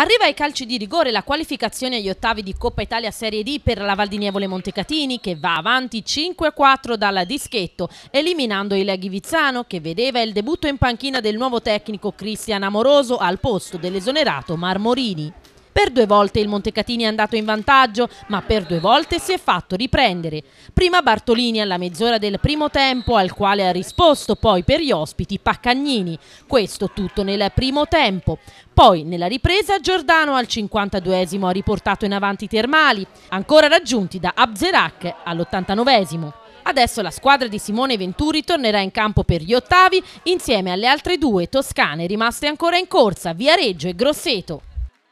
Arriva ai calci di rigore la qualificazione agli ottavi di Coppa Italia Serie D per la Valdinievole Montecatini che va avanti 5-4 dalla dischetto, eliminando il Ghivizzano che vedeva il debutto in panchina del nuovo tecnico Cristian Amoroso al posto dell'esonerato Marmorini. Per due volte il Montecatini è andato in vantaggio, ma per due volte si è fatto riprendere. Prima Bartolini alla mezz'ora del primo tempo, al quale ha risposto poi per gli ospiti Paccagnini. Questo tutto nel primo tempo. Poi nella ripresa Giordano al 52esimo ha riportato in avanti i Termali, ancora raggiunti da Abzerac all'89esimo. Adesso la squadra di Simone Venturi tornerà in campo per gli ottavi insieme alle altre due toscane rimaste ancora in corsa, Viareggio e Grosseto.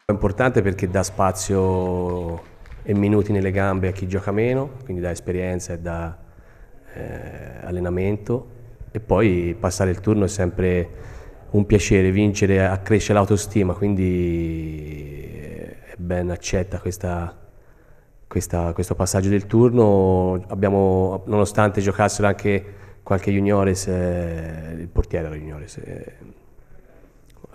È importante perché dà spazio e minuti nelle gambe a chi gioca meno, quindi dà esperienza e dà eh, allenamento e poi passare il turno è sempre un piacere, vincere accresce l'autostima, quindi eh, è ben accetta questa, questa, questo passaggio del turno. Abbiamo, nonostante giocassero anche qualche juniores, eh, il portiere era juniores, eh,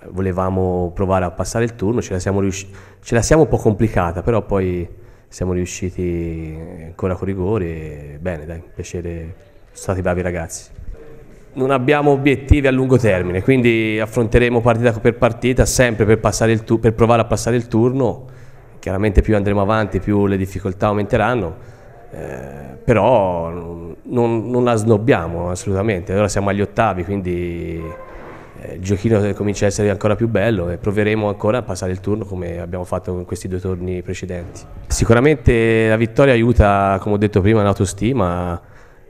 volevamo provare a passare il turno, ce la siamo, riusci- ce la siamo un po' complicata, però poi siamo riusciti eh, ancora con rigore, bene dai, piacere, sono stati bravi ragazzi. Non abbiamo obiettivi a lungo termine, quindi affronteremo partita per partita, sempre per, tu- per provare a passare il turno, chiaramente più andremo avanti, più le difficoltà aumenteranno, eh, però non, non la snobbiamo assolutamente, ora siamo agli ottavi, quindi eh, il giochino eh, comincia a essere ancora più bello e proveremo ancora a passare il turno come abbiamo fatto in questi due turni precedenti. Sicuramente la vittoria aiuta, come ho detto prima, l'autostima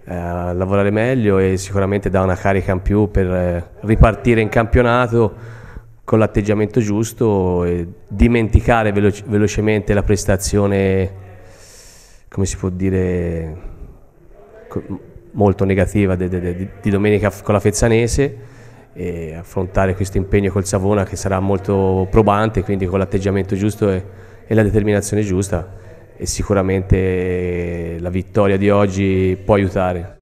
eh, a lavorare meglio e sicuramente dà una carica in più per ripartire in campionato con l'atteggiamento giusto e dimenticare veloce, velocemente la prestazione, come si può dire, molto negativa di, di, di domenica con la Fezzanese e affrontare questo impegno col Savona che sarà molto probante, quindi con l'atteggiamento giusto e, e, la determinazione giusta e sicuramente la vittoria di oggi può aiutare.